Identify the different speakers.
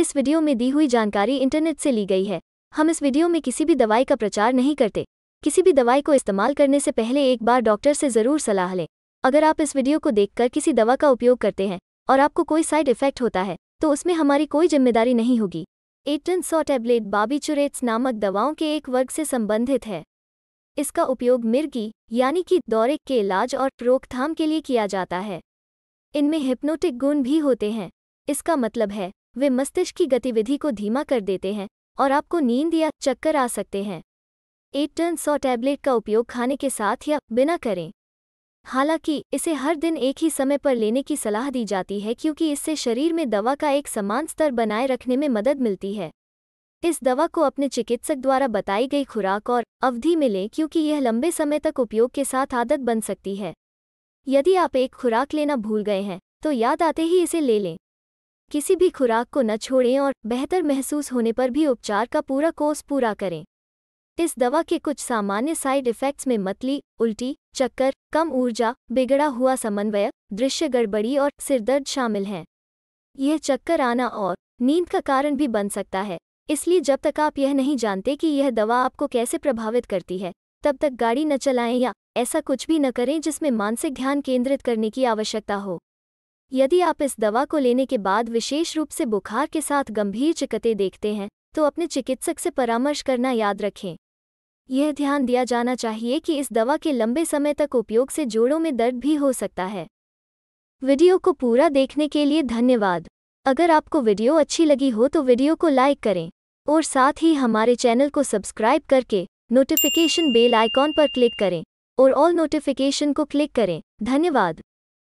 Speaker 1: इस वीडियो में दी हुई जानकारी इंटरनेट से ली गई है हम इस वीडियो में किसी भी दवाई का प्रचार नहीं करते किसी भी दवाई को इस्तेमाल करने से पहले एक बार डॉक्टर से ज़रूर सलाह लें अगर आप इस वीडियो को देखकर किसी दवा का उपयोग करते हैं और आपको कोई साइड इफेक्ट होता है तो उसमें हमारी कोई जिम्मेदारी नहीं होगी एटन सौ टैबलेट बाबीचुरेट्स नामक दवाओं के एक वर्ग से संबंधित है इसका उपयोग मिर्गी यानी कि दौरे के इलाज और रोकथाम के लिए किया जाता है इनमें हिप्नोटिक गुण भी होते हैं इसका मतलब है वे मस्तिष्क की गतिविधि को धीमा कर देते हैं और आपको नींद या चक्कर आ सकते हैं एक टन सौ टैबलेट का उपयोग खाने के साथ या बिना करें हालांकि इसे हर दिन एक ही समय पर लेने की सलाह दी जाती है क्योंकि इससे शरीर में दवा का एक समान स्तर बनाए रखने में मदद मिलती है इस दवा को अपने चिकित्सक द्वारा बताई गई खुराक और अवधि में लें क्योंकि यह लंबे समय तक उपयोग के साथ आदत बन सकती है यदि आप एक खुराक लेना भूल गए हैं तो याद आते ही इसे ले लें किसी भी खुराक को न छोड़ें और बेहतर महसूस होने पर भी उपचार का पूरा कोर्स पूरा करें इस दवा के कुछ सामान्य साइड इफ़ेक्ट्स में मतली उल्टी चक्कर कम ऊर्जा बिगड़ा हुआ समन्वय दृश्य गड़बड़ी और सिरदर्द शामिल हैं यह चक्कर आना और नींद का कारण भी बन सकता है इसलिए जब तक आप यह नहीं जानते कि यह दवा आपको कैसे प्रभावित करती है तब तक गाड़ी न चलाएं या ऐसा कुछ भी न करें जिसमें मानसिक ध्यान केंद्रित करने की आवश्यकता हो यदि आप इस दवा को लेने के बाद विशेष रूप से बुखार के साथ गंभीर चिकते देखते हैं तो अपने चिकित्सक से परामर्श करना याद रखें यह ध्यान दिया जाना चाहिए कि इस दवा के लंबे समय तक उपयोग से जोड़ों में दर्द भी हो सकता है वीडियो को पूरा देखने के लिए धन्यवाद अगर आपको वीडियो अच्छी लगी हो तो वीडियो को लाइक करें और साथ ही हमारे चैनल को सब्सक्राइब करके नोटिफिकेशन बेल आइकॉन पर क्लिक करें और ऑल नोटिफिकेशन को क्लिक करें धन्यवाद